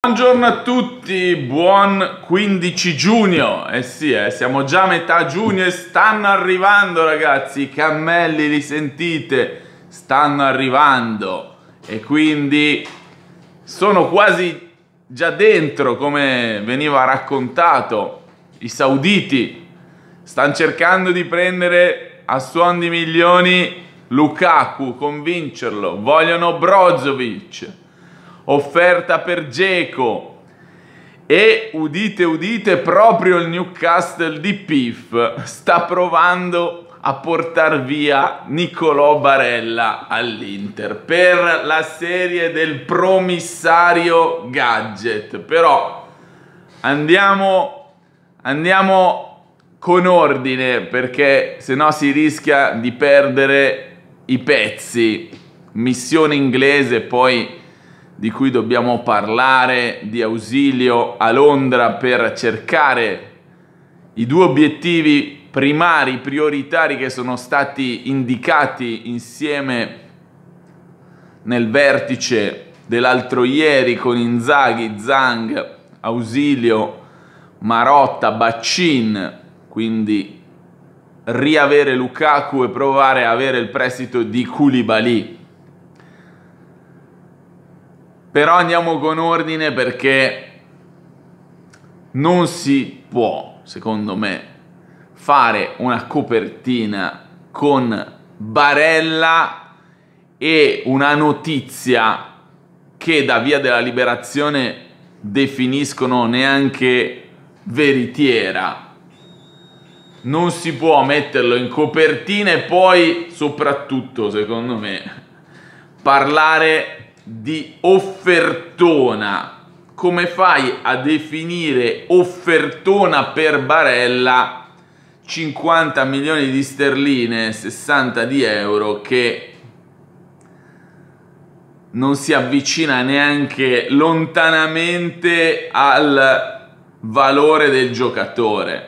Buongiorno a tutti, buon 15 giugno, eh sì eh, siamo già a metà giugno e stanno arrivando ragazzi, i cammelli li sentite, stanno arrivando e quindi sono quasi già dentro come veniva raccontato, i sauditi stanno cercando di prendere a suon di milioni Lukaku, convincerlo, vogliono Brozovic offerta per Geco. E udite, udite, proprio il Newcastle di Piff sta provando a portare via Nicolò Barella all'Inter per la serie del promissario gadget. Però andiamo, andiamo con ordine perché se no si rischia di perdere i pezzi. Missione inglese, poi di cui dobbiamo parlare di ausilio a Londra per cercare i due obiettivi primari, prioritari che sono stati indicati insieme nel vertice dell'altro ieri con Inzaghi, Zhang, Ausilio, Marotta, Baccin, quindi riavere Lukaku e provare a avere il prestito di Koulibaly. Però andiamo con ordine perché non si può, secondo me, fare una copertina con Barella e una notizia che da Via della Liberazione definiscono neanche veritiera. Non si può metterlo in copertina e poi, soprattutto, secondo me, parlare di offertona. Come fai a definire offertona per barella 50 milioni di sterline, 60 di euro che non si avvicina neanche lontanamente al valore del giocatore?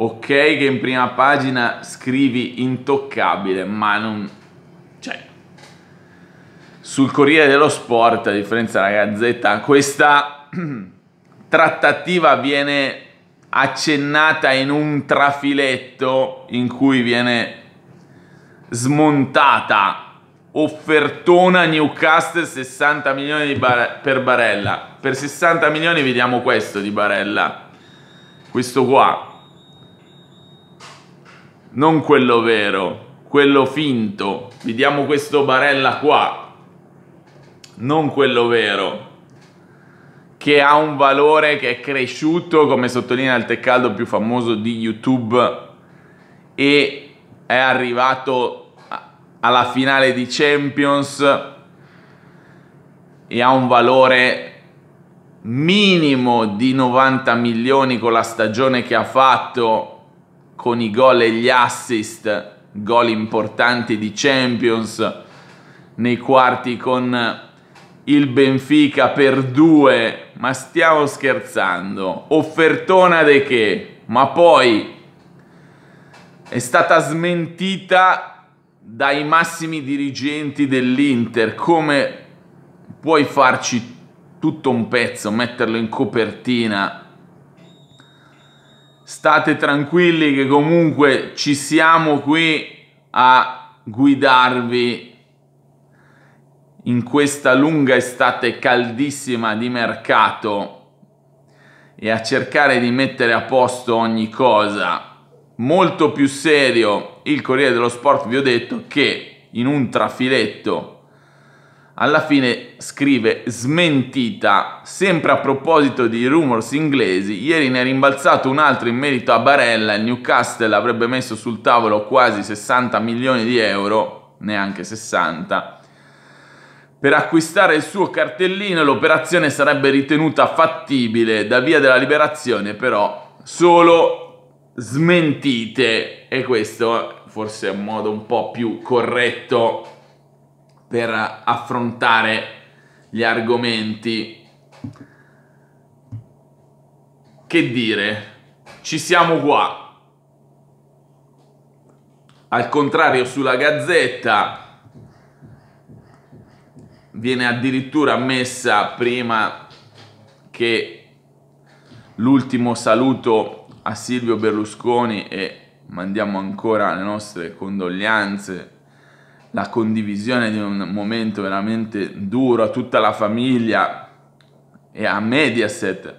ok che in prima pagina scrivi intoccabile, ma non sul Corriere dello Sport, a differenza della Gazzetta, questa trattativa viene accennata in un trafiletto in cui viene smontata offertona Newcastle 60 milioni bar- per Barella. Per 60 milioni vediamo questo di Barella. Questo qua. Non quello vero, quello finto. Vediamo questo Barella qua non quello vero, che ha un valore che è cresciuto, come sottolinea il Teccaldo più famoso di YouTube, e è arrivato alla finale di Champions e ha un valore minimo di 90 milioni con la stagione che ha fatto con i gol e gli assist, gol importanti di Champions nei quarti con il Benfica per due, ma stiamo scherzando, offertona de che, ma poi è stata smentita dai massimi dirigenti dell'Inter, come puoi farci tutto un pezzo, metterlo in copertina? State tranquilli che comunque ci siamo qui a guidarvi in questa lunga estate caldissima di mercato e a cercare di mettere a posto ogni cosa. Molto più serio il Corriere dello Sport vi ho detto che in un trafiletto alla fine scrive smentita, sempre a proposito di rumors inglesi, ieri ne è rimbalzato un altro in merito a Barella, il Newcastle avrebbe messo sul tavolo quasi 60 milioni di euro, neanche 60 per acquistare il suo cartellino l'operazione sarebbe ritenuta fattibile da via della liberazione, però solo smentite e questo forse è un modo un po' più corretto per affrontare gli argomenti. Che dire? Ci siamo qua. Al contrario sulla gazzetta viene addirittura messa prima che l'ultimo saluto a Silvio Berlusconi e mandiamo ancora le nostre condoglianze, la condivisione di un momento veramente duro a tutta la famiglia e a Mediaset,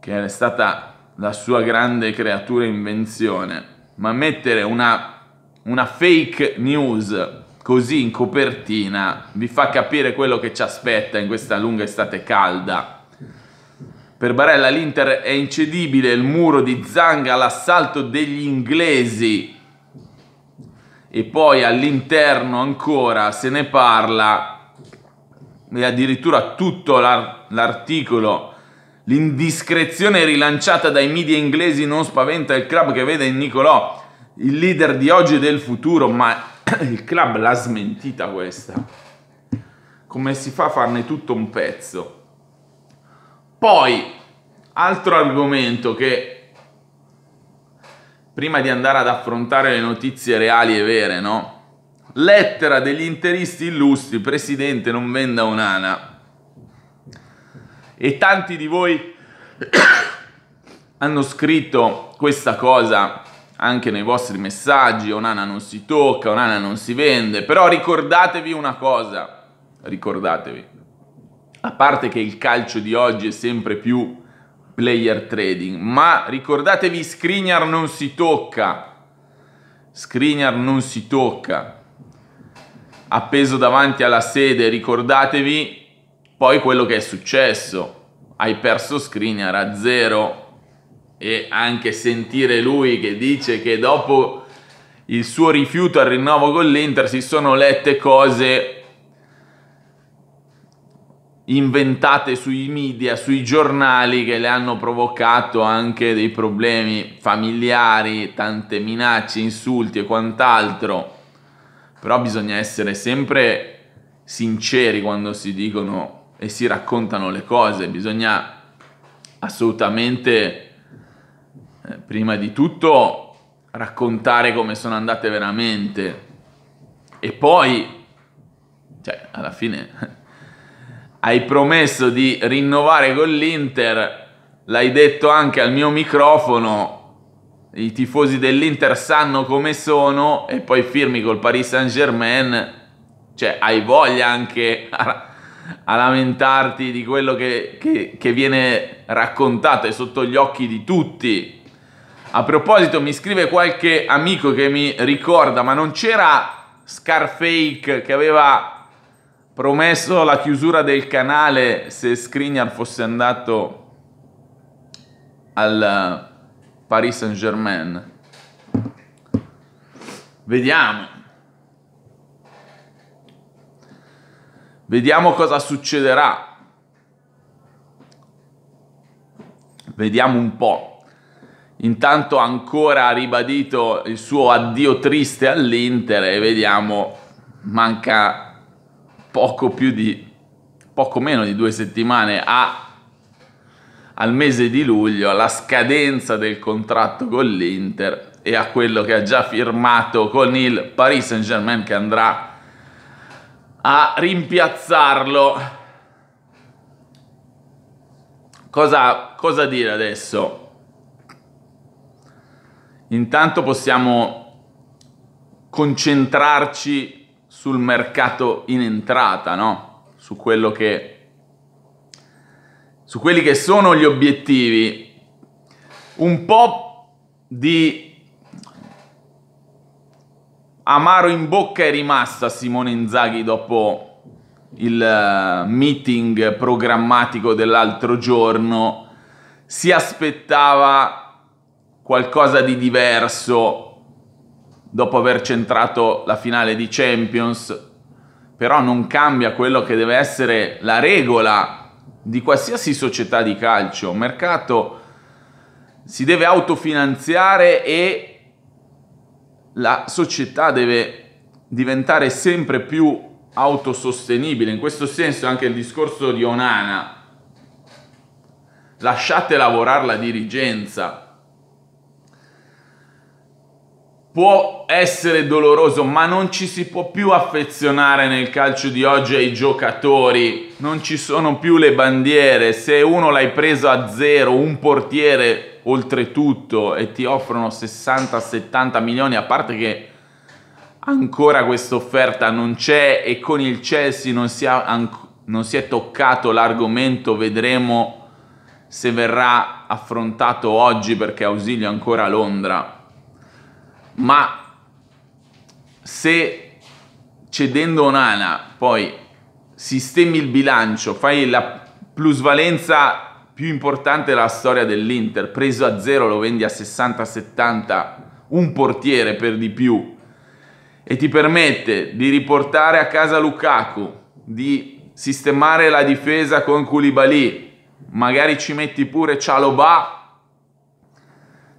che era stata la sua grande creatura invenzione, ma mettere una, una fake news così in copertina vi fa capire quello che ci aspetta in questa lunga estate calda. Per Barella l'Inter è incedibile, il muro di Zanga, l'assalto degli inglesi e poi all'interno ancora se ne parla e addirittura tutto l'articolo L'indiscrezione rilanciata dai media inglesi non spaventa il club che vede in Nicolò il leader di oggi e del futuro, ma il club l'ha smentita questa. Come si fa a farne tutto un pezzo? Poi, altro argomento che prima di andare ad affrontare le notizie reali e vere, no? Lettera degli interisti illustri, presidente non venda un'ana. E tanti di voi hanno scritto questa cosa anche nei vostri messaggi, Onana non si tocca, Onana non si vende, però ricordatevi una cosa, ricordatevi, a parte che il calcio di oggi è sempre più player trading, ma ricordatevi Skriniar non si tocca, Skriniar non si tocca, appeso davanti alla sede, ricordatevi poi quello che è successo, hai perso Skriniar a zero, e anche sentire lui che dice che dopo il suo rifiuto al rinnovo con l'Inter si sono lette cose inventate sui media, sui giornali che le hanno provocato anche dei problemi familiari, tante minacce, insulti e quant'altro. Però bisogna essere sempre sinceri quando si dicono e si raccontano le cose, bisogna assolutamente eh, prima di tutto raccontare come sono andate veramente e poi, cioè, alla fine hai promesso di rinnovare con l'Inter, l'hai detto anche al mio microfono, i tifosi dell'Inter sanno come sono e poi firmi col Paris Saint Germain, cioè hai voglia anche a, a lamentarti di quello che, che, che viene raccontato è sotto gli occhi di tutti a proposito, mi scrive qualche amico che mi ricorda, ma non c'era Scarfake che aveva promesso la chiusura del canale se Skriniar fosse andato al eh, Paris Saint-Germain? Vediamo. Vediamo cosa succederà. Vediamo un po' intanto ancora ha ribadito il suo addio triste all'Inter e vediamo, manca poco più di, poco meno di due settimane a al mese di luglio alla scadenza del contratto con l'Inter e a quello che ha già firmato con il Paris Saint Germain che andrà a rimpiazzarlo. Cosa, cosa dire adesso? Intanto possiamo concentrarci sul mercato in entrata, no? Su quello che su quelli che sono gli obiettivi, un po' di amaro in bocca è rimasta Simone Inzaghi dopo il eh, meeting programmatico dell'altro giorno. Si aspettava qualcosa di diverso dopo aver centrato la finale di Champions, però non cambia quello che deve essere la regola di qualsiasi società di calcio. Il mercato si deve autofinanziare e la società deve diventare sempre più autosostenibile. In questo senso anche il discorso di Onana. Lasciate lavorare la dirigenza può essere doloroso, ma non ci si può più affezionare nel calcio di oggi ai giocatori. Non ci sono più le bandiere. Se uno l'hai preso a zero, un portiere oltretutto, e ti offrono 60-70 milioni, a parte che ancora questa offerta non c'è e con il Chelsea non si, anc- non si è toccato l'argomento, vedremo se verrà affrontato oggi perché Ausilio è ancora a Londra ma se cedendo Onana poi sistemi il bilancio, fai la plusvalenza più importante della storia dell'Inter, preso a zero lo vendi a 60-70, un portiere per di più, e ti permette di riportare a casa Lukaku, di sistemare la difesa con Koulibaly, magari ci metti pure Cialobà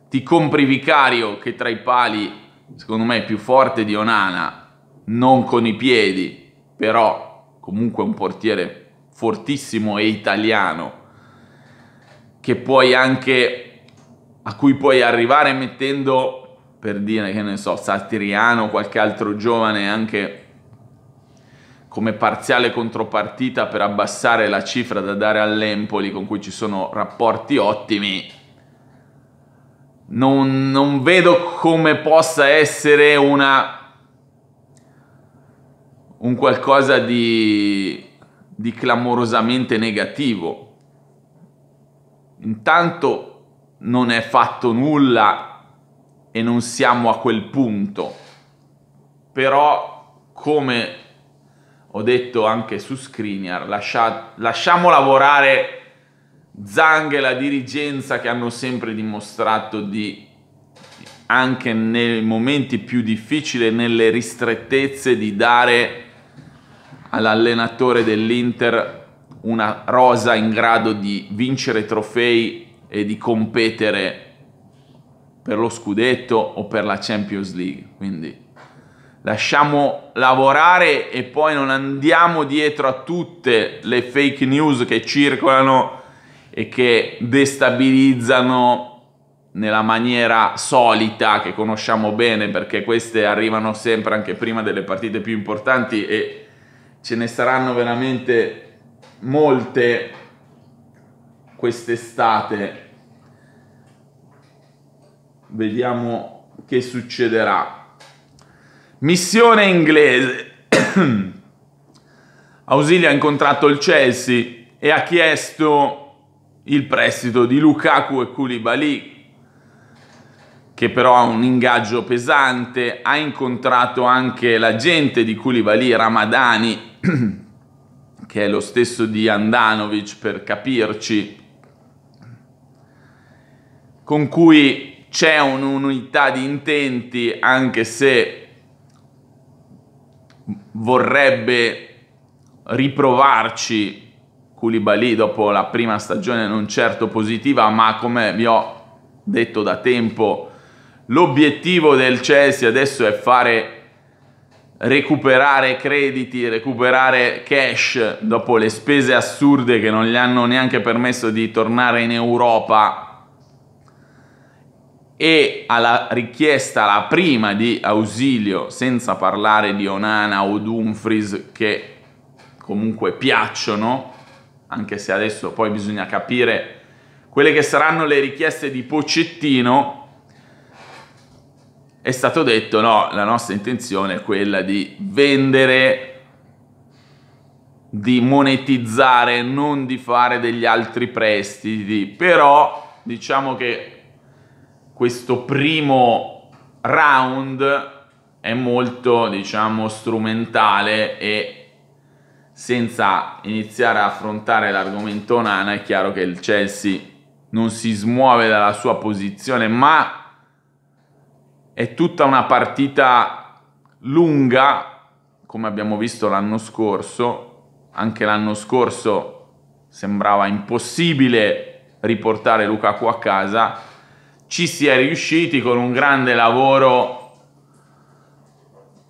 ti compri Vicario che tra i pali, secondo me, è più forte di Onana, non con i piedi, però comunque un portiere fortissimo e italiano, che puoi anche, a cui puoi arrivare mettendo, per dire che ne so, Satriano o qualche altro giovane anche come parziale contropartita per abbassare la cifra da dare all'Empoli con cui ci sono rapporti ottimi, non, non vedo come possa essere una un qualcosa di, di, clamorosamente negativo. Intanto non è fatto nulla e non siamo a quel punto, però come ho detto anche su Screener, lascia, lasciamo lavorare Zang e la dirigenza che hanno sempre dimostrato di anche nei momenti più difficili, nelle ristrettezze di dare all'allenatore dell'Inter una rosa in grado di vincere trofei e di competere per lo scudetto o per la Champions League. Quindi lasciamo lavorare e poi non andiamo dietro a tutte le fake news che circolano e che destabilizzano nella maniera solita che conosciamo bene perché queste arrivano sempre anche prima delle partite più importanti e ce ne saranno veramente molte quest'estate. Vediamo che succederà. Missione inglese. Ausilio ha incontrato il Chelsea e ha chiesto il prestito di Lukaku e Koulibaly che però ha un ingaggio pesante, ha incontrato anche l'agente di Koulibaly, Ramadani, che è lo stesso di Andanovic per capirci, con cui c'è un'unità di intenti anche se vorrebbe riprovarci Koulibaly dopo la prima stagione non certo positiva, ma come vi ho detto da tempo, l'obiettivo del Chelsea adesso è fare recuperare crediti, recuperare cash dopo le spese assurde che non gli hanno neanche permesso di tornare in Europa e alla richiesta, la prima di ausilio, senza parlare di Onana o Dumfries che comunque piacciono, anche se adesso poi bisogna capire quelle che saranno le richieste di Pocettino, è stato detto no, la nostra intenzione è quella di vendere, di monetizzare, non di fare degli altri prestiti, però diciamo che questo primo round è molto, diciamo, strumentale e senza iniziare a affrontare l'argomento Nana, è chiaro che il Chelsea non si smuove dalla sua posizione, ma è tutta una partita lunga, come abbiamo visto l'anno scorso, anche l'anno scorso sembrava impossibile riportare Lukaku a casa, ci si è riusciti con un grande lavoro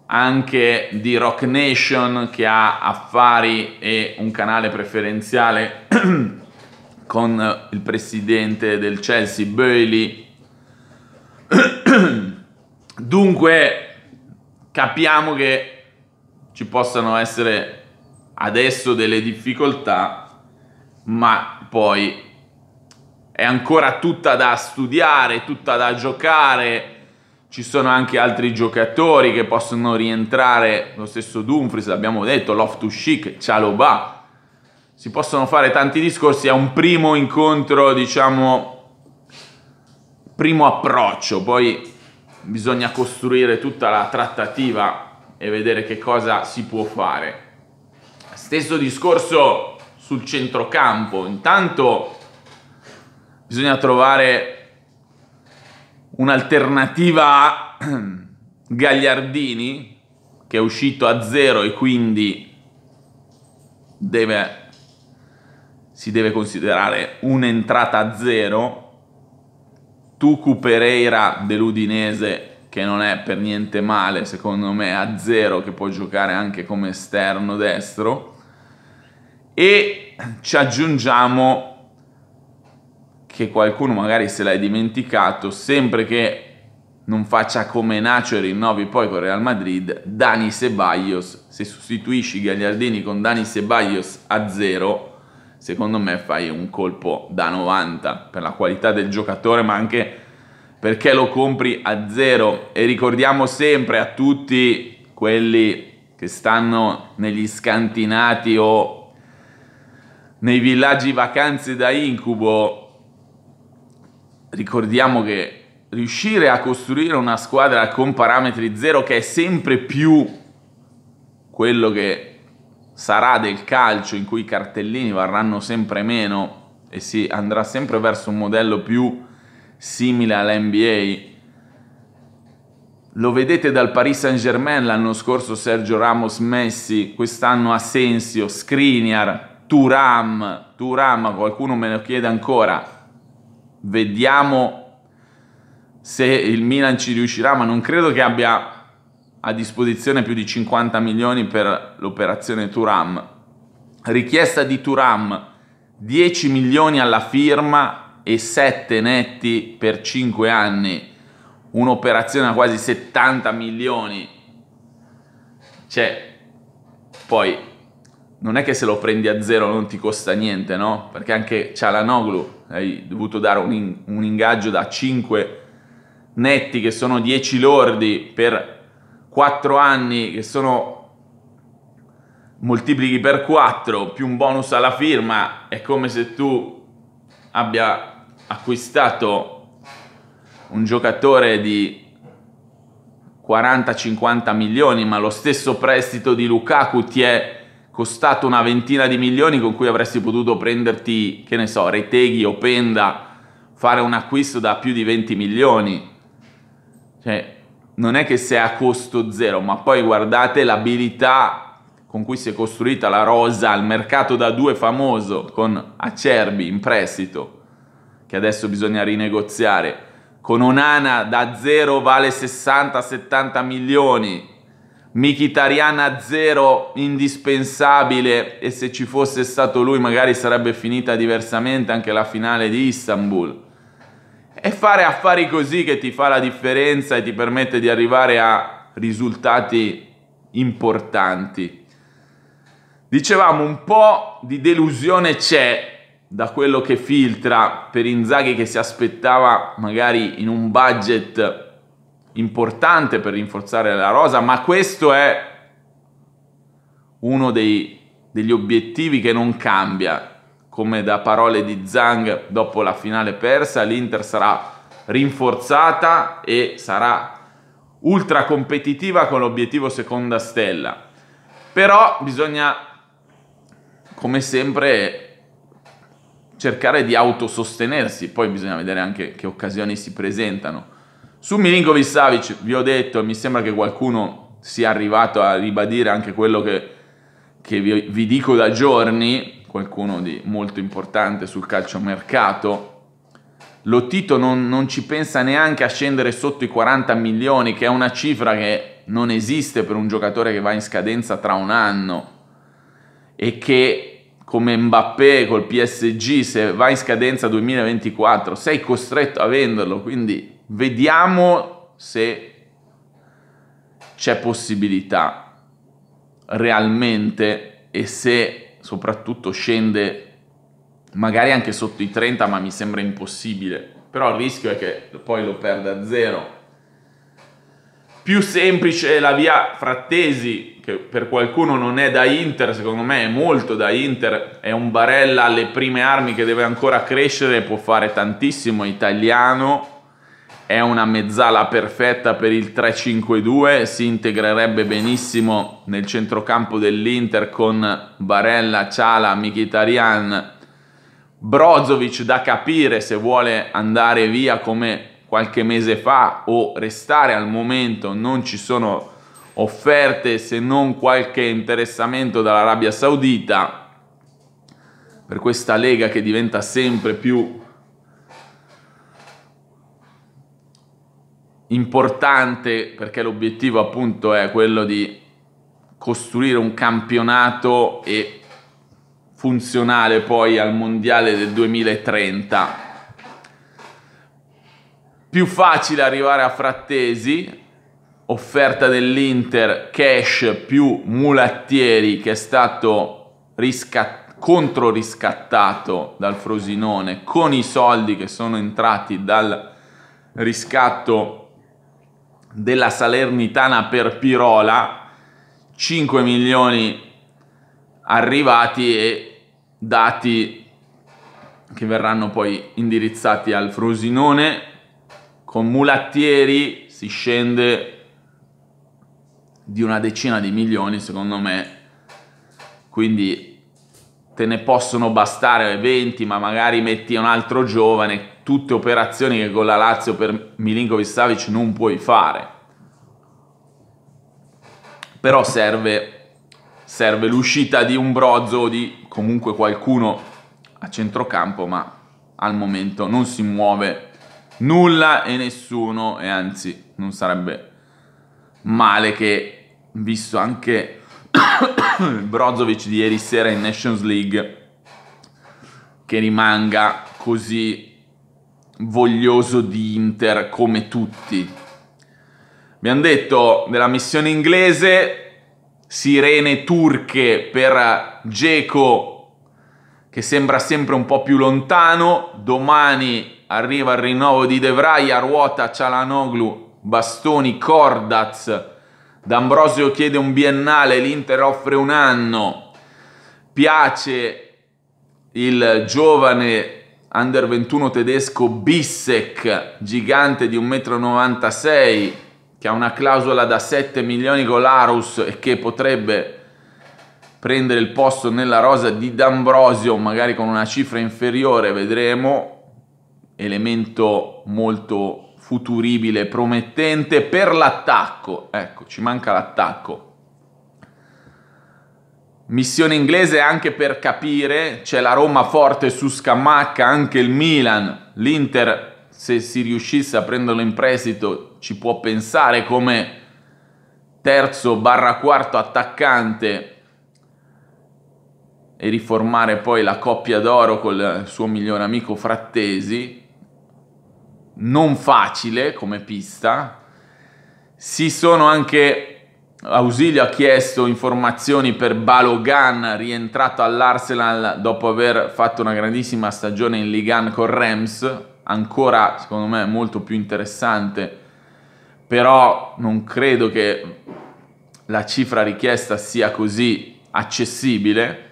anche di Rock Nation che ha affari e un canale preferenziale con il presidente del Chelsea Bailey. Dunque capiamo che ci possano essere adesso delle difficoltà, ma poi è ancora tutta da studiare, tutta da giocare ci sono anche altri giocatori che possono rientrare, lo stesso Dumfries, l'abbiamo detto, Loftus Chic, Cialobà. Si possono fare tanti discorsi, è un primo incontro, diciamo, primo approccio, poi bisogna costruire tutta la trattativa e vedere che cosa si può fare. Stesso discorso sul centrocampo, intanto bisogna trovare un'alternativa a Gagliardini che è uscito a zero e quindi deve, si deve considerare un'entrata a zero. Tucu Pereira dell'Udinese che non è per niente male, secondo me a zero che può giocare anche come esterno destro e ci aggiungiamo che qualcuno magari se l'hai dimenticato, sempre che non faccia come Nacho e rinnovi poi con Real Madrid, Dani Ceballos, se sostituisci Gagliardini con Dani Ceballos a zero, secondo me fai un colpo da 90 per la qualità del giocatore, ma anche perché lo compri a zero. E ricordiamo sempre a tutti quelli che stanno negli scantinati o nei villaggi vacanze da incubo ricordiamo che riuscire a costruire una squadra con parametri zero che è sempre più quello che sarà del calcio in cui i cartellini varranno sempre meno e si andrà sempre verso un modello più simile all'NBA. Lo vedete dal Paris Saint-Germain l'anno scorso Sergio Ramos Messi, quest'anno Asensio, Skriniar, Turam, Turam, qualcuno me lo chiede ancora, Vediamo se il Milan ci riuscirà, ma non credo che abbia a disposizione più di 50 milioni per l'operazione Turam. Richiesta di Turam 10 milioni alla firma e 7 netti per 5 anni. Un'operazione a quasi 70 milioni. Cioè, poi non è che se lo prendi a zero non ti costa niente, no? Perché anche Cialanoglu hai dovuto dare un, in, un ingaggio da 5 netti che sono 10 lordi per 4 anni che sono moltiplichi per 4 più un bonus alla firma, è come se tu abbia acquistato un giocatore di 40-50 milioni, ma lo stesso prestito di Lukaku ti è costato una ventina di milioni con cui avresti potuto prenderti, che ne so, Reteghi o Penda, fare un acquisto da più di 20 milioni. Cioè, non è che sei a costo zero, ma poi guardate l'abilità con cui si è costruita la rosa al mercato da due famoso con Acerbi in prestito, che adesso bisogna rinegoziare, con Onana da zero vale 60-70 milioni, Mkhitaryan zero, indispensabile e se ci fosse stato lui magari sarebbe finita diversamente anche la finale di Istanbul. È fare affari così che ti fa la differenza e ti permette di arrivare a risultati importanti. Dicevamo un po' di delusione c'è da quello che filtra per Inzaghi che si aspettava magari in un budget importante per rinforzare la rosa, ma questo è uno dei, degli obiettivi che non cambia. Come da parole di Zhang dopo la finale persa, l'Inter sarà rinforzata e sarà ultra competitiva con l'obiettivo seconda stella. Però bisogna, come sempre, cercare di autosostenersi, poi bisogna vedere anche che occasioni si presentano su Milinkovic Savic vi ho detto, mi sembra che qualcuno sia arrivato a ribadire anche quello che, che vi, vi dico da giorni, qualcuno di molto importante sul calciomercato. Lottito non, non ci pensa neanche a scendere sotto i 40 milioni, che è una cifra che non esiste per un giocatore che va in scadenza tra un anno e che come Mbappé col PSG se va in scadenza 2024 sei costretto a venderlo, quindi vediamo se c'è possibilità realmente e se soprattutto scende magari anche sotto i 30 ma mi sembra impossibile però il rischio è che poi lo perda a zero più semplice è la via Frattesi che per qualcuno non è da Inter secondo me è molto da Inter è un barella alle prime armi che deve ancora crescere può fare tantissimo italiano è una mezzala perfetta per il 3-5-2, si integrerebbe benissimo nel centrocampo dell'Inter con Barella, Ciala, Mkhitaryan, Brozovic da capire se vuole andare via come qualche mese fa o restare al momento, non ci sono offerte se non qualche interessamento dall'Arabia Saudita per questa lega che diventa sempre più importante perché l'obiettivo appunto è quello di costruire un campionato e funzionale poi al mondiale del 2030. Più facile arrivare a Frattesi, offerta dell'Inter cash più mulattieri che è stato riscattato controriscattato dal Frosinone con i soldi che sono entrati dal riscatto della Salernitana per Pirola, 5 milioni arrivati e dati che verranno poi indirizzati al Frosinone. Con Mulattieri si scende di una decina di milioni, secondo me. Quindi te ne possono bastare 20, ma magari metti un altro giovane, tutte operazioni che con la Lazio per Milinkovic Savic non puoi fare. Però serve, serve l'uscita di un Brozzo o di comunque qualcuno a centrocampo, ma al momento non si muove nulla e nessuno, e anzi non sarebbe male che, visto anche Brozovic di ieri sera in Nations League che rimanga così voglioso di Inter come tutti. Abbiamo detto della missione inglese, sirene turche per Geco che sembra sempre un po' più lontano, domani arriva il rinnovo di De Vrij, a ruota Cialanoglu, Bastoni, Kordaz, D'Ambrosio chiede un biennale, l'Inter offre un anno. Piace il giovane under 21 tedesco Bissek, gigante di 1,96 m, che ha una clausola da 7 milioni con l'Arus e che potrebbe prendere il posto nella rosa di D'Ambrosio, magari con una cifra inferiore, vedremo. Elemento molto futuribile, promettente per l'attacco. Ecco, ci manca l'attacco. Missione inglese anche per capire, c'è la Roma forte su Scamacca, anche il Milan, l'Inter se si riuscisse a prenderlo in prestito ci può pensare come terzo barra quarto attaccante e riformare poi la coppia d'oro col suo migliore amico Frattesi non facile come pista. Si sono anche Ausilio ha chiesto informazioni per Balogan rientrato all'Arsenal dopo aver fatto una grandissima stagione in Ligan con Rams, ancora secondo me molto più interessante, però non credo che la cifra richiesta sia così accessibile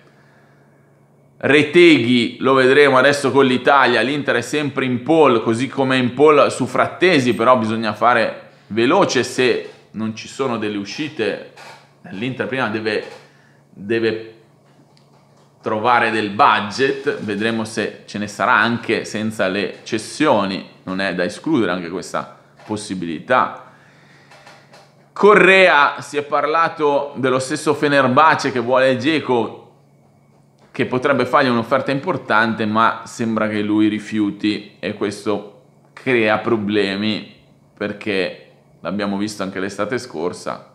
Reteghi lo vedremo adesso con l'Italia, l'Inter è sempre in pole, così come in pole su Frattesi, però bisogna fare veloce se non ci sono delle uscite. L'Inter prima deve, deve trovare del budget, vedremo se ce ne sarà anche senza le cessioni, non è da escludere anche questa possibilità. Correa si è parlato dello stesso Fenerbace che vuole Geco, che potrebbe fargli un'offerta importante, ma sembra che lui rifiuti e questo crea problemi perché l'abbiamo visto anche l'estate scorsa.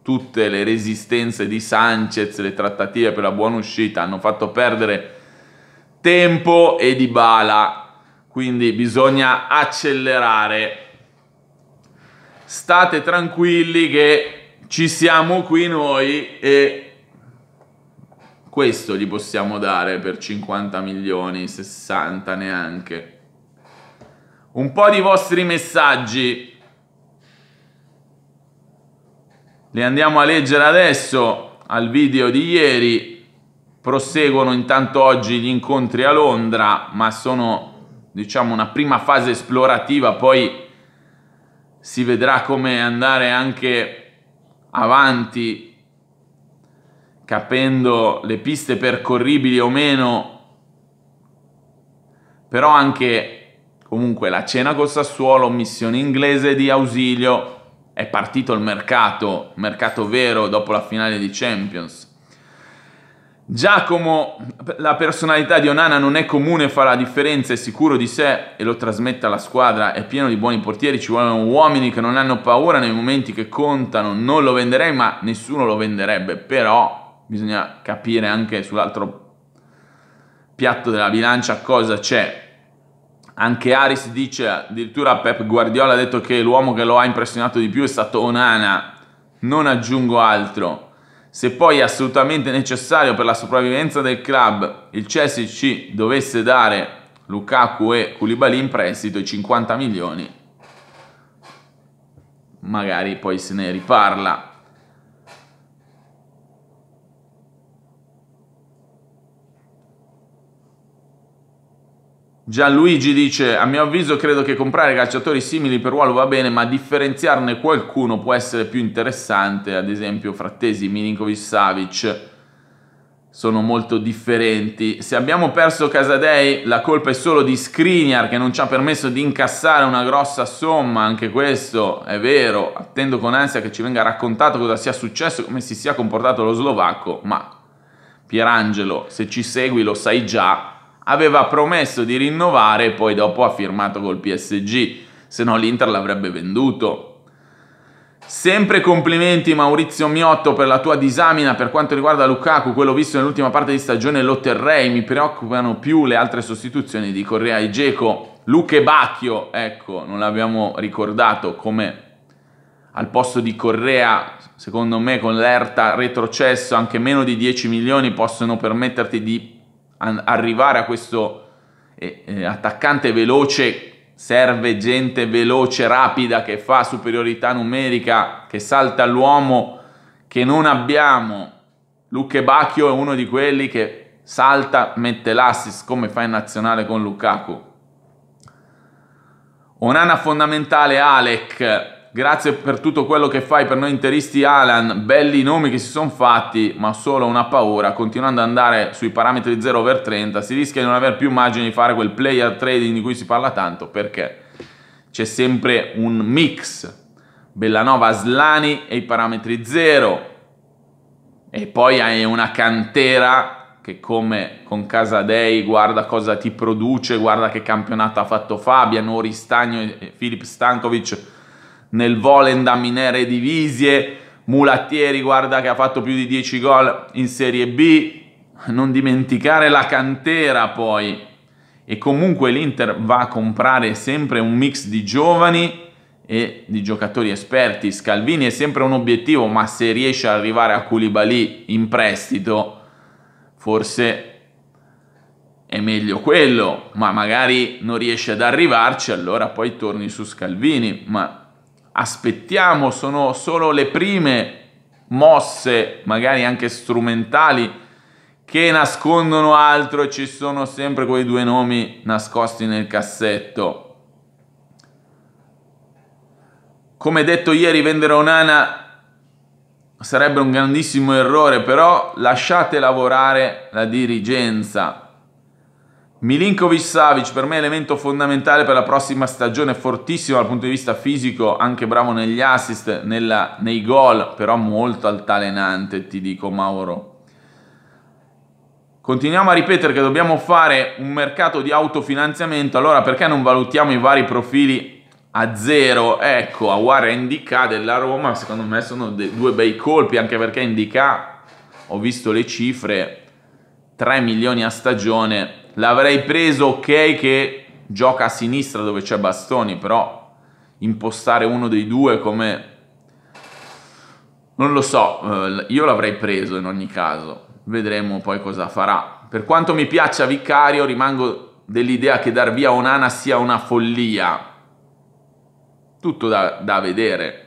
Tutte le resistenze di Sanchez, le trattative per la buona uscita hanno fatto perdere tempo e di bala, quindi bisogna accelerare. State tranquilli che ci siamo qui noi e questo gli possiamo dare per 50 milioni, 60 neanche. Un po' di vostri messaggi. Li andiamo a leggere adesso al video di ieri. Proseguono intanto oggi gli incontri a Londra, ma sono diciamo una prima fase esplorativa, poi si vedrà come andare anche avanti capendo le piste percorribili o meno, però anche comunque la cena col Sassuolo, missione inglese di ausilio, è partito il mercato, mercato vero dopo la finale di Champions. Giacomo, la personalità di Onana non è comune, fa la differenza, è sicuro di sé e lo trasmette alla squadra, è pieno di buoni portieri, ci vogliono uomini che non hanno paura nei momenti che contano, non lo venderei ma nessuno lo venderebbe, però bisogna capire anche sull'altro piatto della bilancia cosa c'è. Anche Aris dice, addirittura Pep Guardiola ha detto che l'uomo che lo ha impressionato di più è stato Onana, non aggiungo altro. Se poi è assolutamente necessario per la sopravvivenza del club il Chelsea ci dovesse dare Lukaku e Koulibaly in prestito i 50 milioni, magari poi se ne riparla. Gianluigi dice: A mio avviso, credo che comprare calciatori simili per ruolo va bene, ma differenziarne qualcuno può essere più interessante. Ad esempio, Frattesi, Milinkovic, Savic sono molto differenti. Se abbiamo perso Casadei, la colpa è solo di Skriniar che non ci ha permesso di incassare una grossa somma. Anche questo è vero. Attendo con ansia che ci venga raccontato cosa sia successo, come si sia comportato lo slovacco. Ma Pierangelo, se ci segui, lo sai già aveva promesso di rinnovare e poi dopo ha firmato col PSG, se no l'Inter l'avrebbe venduto. Sempre complimenti Maurizio Miotto per la tua disamina per quanto riguarda Lukaku, quello visto nell'ultima parte di stagione lo terrei, mi preoccupano più le altre sostituzioni di Correa e Geco. Luque Bacchio, ecco, non l'abbiamo ricordato come al posto di Correa, secondo me con l'Erta retrocesso anche meno di 10 milioni possono permetterti di arrivare a questo eh, eh, attaccante veloce serve gente veloce, rapida, che fa superiorità numerica, che salta l'uomo, che non abbiamo. Luque Bacchio è uno di quelli che salta, mette l'assist come fa in nazionale con Lukaku. Onana fondamentale, Alec, Grazie per tutto quello che fai per noi interisti Alan, belli nomi che si sono fatti, ma solo una paura, continuando ad andare sui parametri 0 over 30, si rischia di non aver più margine di fare quel player trading di cui si parla tanto, perché c'è sempre un mix, Bellanova, Slani e i parametri 0, e poi hai una cantera che come con Casadei guarda cosa ti produce, guarda che campionato ha fatto Fabian, Ori Stagno e Filip Stankovic nel Volendam da minere divisie, Mulattieri guarda che ha fatto più di 10 gol in Serie B, non dimenticare la cantera poi e comunque l'Inter va a comprare sempre un mix di giovani e di giocatori esperti. Scalvini è sempre un obiettivo, ma se riesce ad arrivare a Koulibaly in prestito, forse è meglio quello, ma magari non riesce ad arrivarci, allora poi torni su Scalvini, ma aspettiamo, sono solo le prime mosse, magari anche strumentali, che nascondono altro e ci sono sempre quei due nomi nascosti nel cassetto. Come detto ieri, vendere Onana sarebbe un grandissimo errore, però lasciate lavorare la dirigenza. Milinkovic Savic per me è elemento fondamentale per la prossima stagione, fortissimo dal punto di vista fisico, anche bravo negli assist, nella, nei gol, però molto altalenante, ti dico Mauro. Continuiamo a ripetere che dobbiamo fare un mercato di autofinanziamento, allora perché non valutiamo i vari profili a zero? Ecco, Aguara e Indica della Roma, secondo me sono due bei colpi, anche perché Indica, ho visto le cifre, 3 milioni a stagione, L'avrei preso, ok, che gioca a sinistra dove c'è Bastoni, però impostare uno dei due come... Non lo so, eh, io l'avrei preso in ogni caso, vedremo poi cosa farà. Per quanto mi piaccia Vicario, rimango dell'idea che dar via Onana sia una follia. Tutto da, da vedere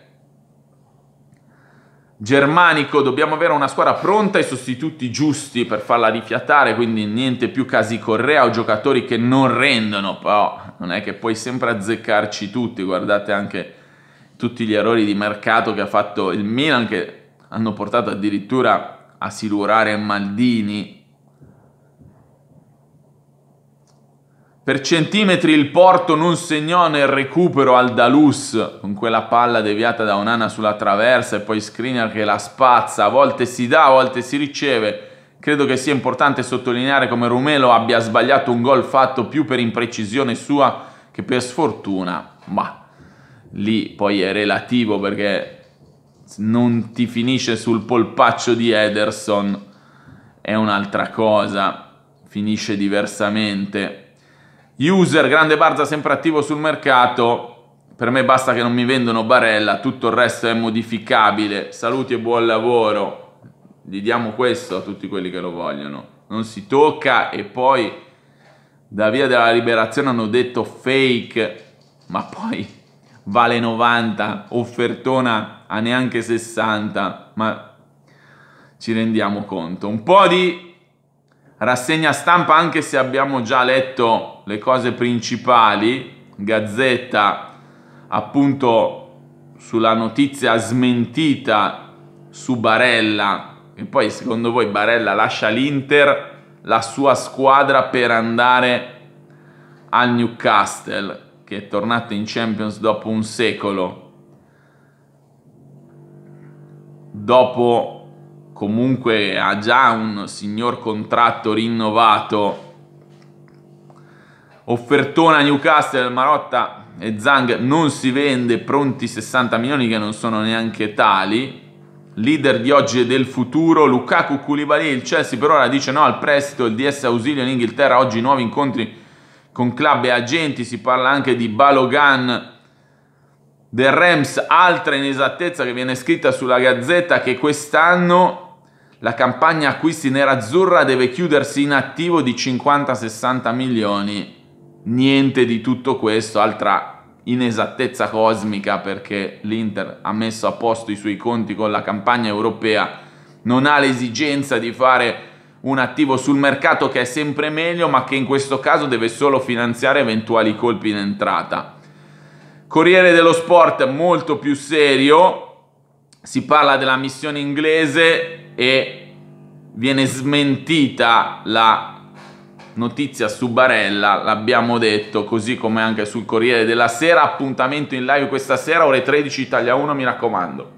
germanico, dobbiamo avere una squadra pronta, i sostituti giusti per farla rifiatare, quindi niente più casi Correa o giocatori che non rendono, però non è che puoi sempre azzeccarci tutti, guardate anche tutti gli errori di mercato che ha fatto il Milan che hanno portato addirittura a silurare Maldini Per centimetri il Porto non segnò nel recupero al Dalus con quella palla deviata da Onana sulla traversa e poi Skriniar che la spazza, a volte si dà, a volte si riceve. Credo che sia importante sottolineare come Rumelo abbia sbagliato un gol fatto più per imprecisione sua che per sfortuna, ma lì poi è relativo perché non ti finisce sul polpaccio di Ederson, è un'altra cosa, finisce diversamente. User, grande Barza sempre attivo sul mercato. Per me basta che non mi vendono Barella, tutto il resto è modificabile. Saluti e buon lavoro. Gli diamo questo a tutti quelli che lo vogliono. Non si tocca e poi da via della liberazione hanno detto fake, ma poi vale 90, offertona a neanche 60, ma ci rendiamo conto. Un po' di rassegna stampa anche se abbiamo già letto le cose principali, Gazzetta appunto sulla notizia smentita su Barella, e poi secondo voi Barella lascia l'Inter, la sua squadra per andare al Newcastle, che è tornata in Champions dopo un secolo. Dopo comunque ha già un signor contratto rinnovato Offertona Newcastle, Marotta e Zang non si vende, pronti 60 milioni che non sono neanche tali. Leader di oggi e del futuro, Lukaku Koulibaly, il Chelsea per ora dice no al prestito, il DS ausilio in Inghilterra, oggi nuovi incontri con club e agenti, si parla anche di Balogan del Rams, altra inesattezza che viene scritta sulla Gazzetta che quest'anno la campagna acquisti nerazzurra deve chiudersi in attivo di 50-60 milioni niente di tutto questo, altra inesattezza cosmica perché l'Inter ha messo a posto i suoi conti con la campagna europea, non ha l'esigenza di fare un attivo sul mercato che è sempre meglio, ma che in questo caso deve solo finanziare eventuali colpi in entrata. Corriere dello Sport molto più serio, si parla della missione inglese e viene smentita la notizia su Barella, l'abbiamo detto, così come anche sul Corriere della Sera, appuntamento in live questa sera, ore 13 Italia 1, mi raccomando.